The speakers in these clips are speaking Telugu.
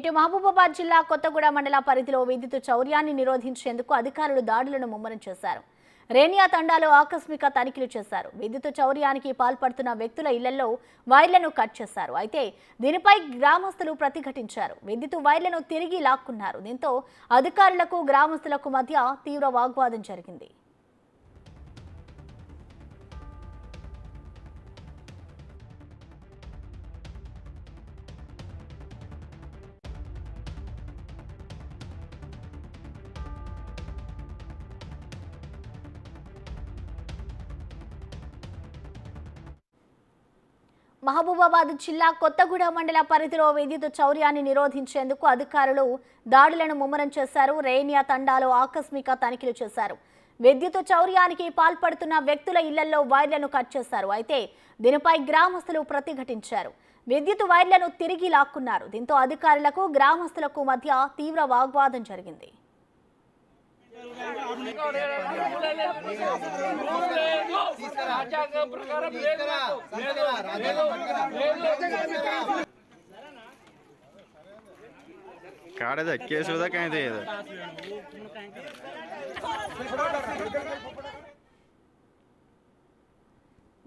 ఇటు మహబూబాబాద్ జిల్లా కొత్తగూడ మండల పరిధిలో విద్యుత్ చౌర్యాన్ని నిరోధించేందుకు అధికారులు దాడులను ముమ్మరం చేశారు రేనియా తండాలో ఆకస్మిక తనిఖీలు చేశారు విద్యుత్ చౌర్యానికి పాల్పడుతున్న వ్యక్తుల ఇళ్లలో వైర్లను కట్ చేశారు అయితే దీనిపై గ్రామస్తులు ప్రతిఘటించారు విద్యుత్ వైర్లను తిరిగి లాక్కున్నారు దీంతో అధికారులకు గ్రామస్తులకు మధ్య తీవ్ర వాగ్వాదం జరిగింది మహబూబాబాద్ జిల్లా కొత్తగూడ మండల పరిధిలో విద్యుత్ చౌర్యాన్ని నిరోధించేందుకు అధికారులు దాడులను ముమ్మరం చేశారు రేనియా తండాలో ఆకస్మిక తనిఖీలు చేశారు విద్యుత్ చౌర్యానికి పాల్పడుతున్న వ్యక్తుల ఇళ్లలో వైర్లను కట్ చేశారు అయితే దీనిపై గ్రామస్తులు ప్రతిఘటించారు విద్యుత్ వైర్లను తిరిగి లాక్కున్నారు దీంతో అధికారులకు గ్రామస్తులకు మధ్య తీవ్ర వాగ్వాదం జరిగింది రాజ్యాంగం ప్రకారం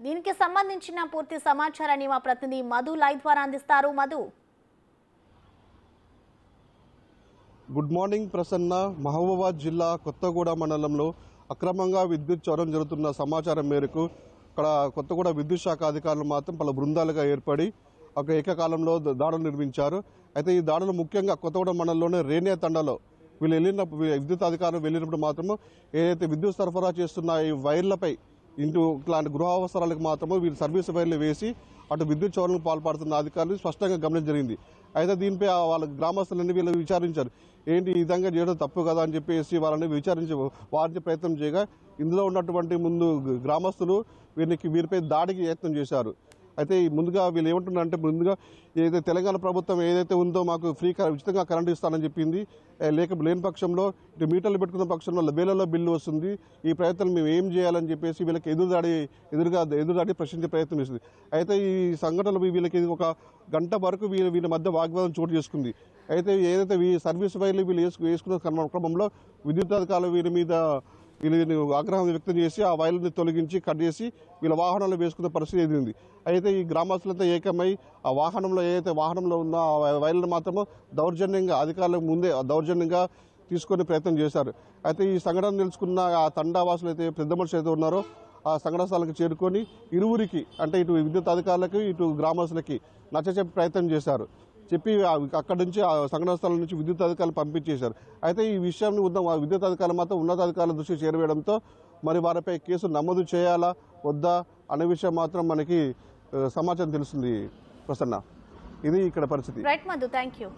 దీనికి సంబంధించిన పూర్తి సమాచారాన్ని మా ప్రతినిధి మధు లైవ్ ద్వారా అందిస్తారు మధు గుడ్ మార్నింగ్ ప్రసన్న మహబూబాబాద్ జిల్లా కొత్తగూడ మండలంలో అక్రమంగా విద్యుత్ చోరం జరుగుతున్న సమాచారం మేరకు అక్కడ కొత్తగూడ విద్యుత్ శాఖ అధికారులు మాత్రం పలు బృందాలుగా ఏర్పడి ఒక ఏకకాలంలో దాడులు నిర్మించారు అయితే ఈ దాడులు ముఖ్యంగా కొత్తగూడ మండలంలోనే రేనే తండలో వీళ్ళు వెళ్ళినప్పుడు విద్యుత్ అధికారులు వెళ్ళినప్పుడు మాత్రము ఏదైతే విద్యుత్ సరఫరా చేస్తున్న ఈ వైర్లపై ఇంటూ ఇట్లాంటి గృహ అవసరాలకు మాత్రము వీళ్ళు సర్వీస్ వైర్లు వేసి అటు విద్యుత్ చోరణకు పాల్పడుతున్న అధికారులు స్పష్టంగా గమనించడం జరిగింది అయితే దీనిపై వాళ్ళ అన్ని వీళ్ళు విచారించారు ఏంటి ఈ విధంగా చేయడం తప్పు కదా అని చెప్పేసి వాళ్ళని విచారించి వారించే ప్రయత్నం చేయగా ఇందులో ఉన్నటువంటి ముందు గ్రామస్తులు వీరికి వీరిపై దాడికి యత్నం చేశారు అయితే ముందుగా వీళ్ళు ఏమంటున్నారంటే ముందుగా ఏదైతే తెలంగాణ ప్రభుత్వం ఏదైతే ఉందో మాకు ఫ్రీ ఉచితంగా కరెంట్ ఇస్తానని చెప్పింది లేక లేని పక్షంలో ఇటు మీటర్లు పెట్టుకున్న పక్షంలో వేలలో బిల్లు వస్తుంది ఈ ప్రయత్నం మేము ఏం చేయాలని చెప్పేసి వీళ్ళకి ఎదురుదాడి ఎదురుగా ఎదురుదాడి ప్రశ్నించే ప్రయత్నం ఇస్తుంది అయితే ఈ సంఘటనలు వీళ్ళకి ఒక గంట వరకు వీళ్ళ వీళ్ళ మధ్య వాగ్వాదం చోటు చేసుకుంది అయితే ఏదైతే సర్వీస్ వైర్లు వీళ్ళు వేసుకున్న క్రమంలో విద్యుత్ అధికారులు వీరి మీద వీళ్ళని ఆగ్రహం వ్యక్తం చేసి ఆ వైర్లని తొలగించి కట్ చేసి వీళ్ళ వాహనాలు వేసుకున్న పరిస్థితి ఎదిరింది అయితే ఈ గ్రామస్తులంతా ఏకమై ఆ వాహనంలో ఏదైతే వాహనంలో ఉన్న ఆ వైర్లను మాత్రము దౌర్జన్యంగా అధికారుల ముందే దౌర్జన్యంగా తీసుకునే ప్రయత్నం చేశారు అయితే ఈ సంఘటన తెలుసుకున్న ఆ తండావాసులు అయితే పెద్ద మనుషులు అయితే ఉన్నారో ఆ సంఘటన స్థలానికి చేరుకొని ఇరువురికి అంటే ఇటు విద్యుత్ అధికారులకి ఇటు గ్రామస్తులకి నచ్చచెప్పే ప్రయత్నం చేశారు చెప్పి అక్కడ నుంచి ఆ సంఘటన స్థలం నుంచి విద్యుత్ అధికారులు పంపించేశారు అయితే ఈ విషయాన్ని ఉన్న విద్యుత్ అధికారులు మాత్రం ఉన్నతాధికారుల దృష్టికి చేరవేయడంతో మరి వారిపై కేసు నమోదు చేయాలా వద్దా అనే విషయం మాత్రం మనకి సమాచారం తెలుస్తుంది ప్రసన్న ఇది ఇక్కడ పరిస్థితి రైట్ మధు థ్యాంక్ యూ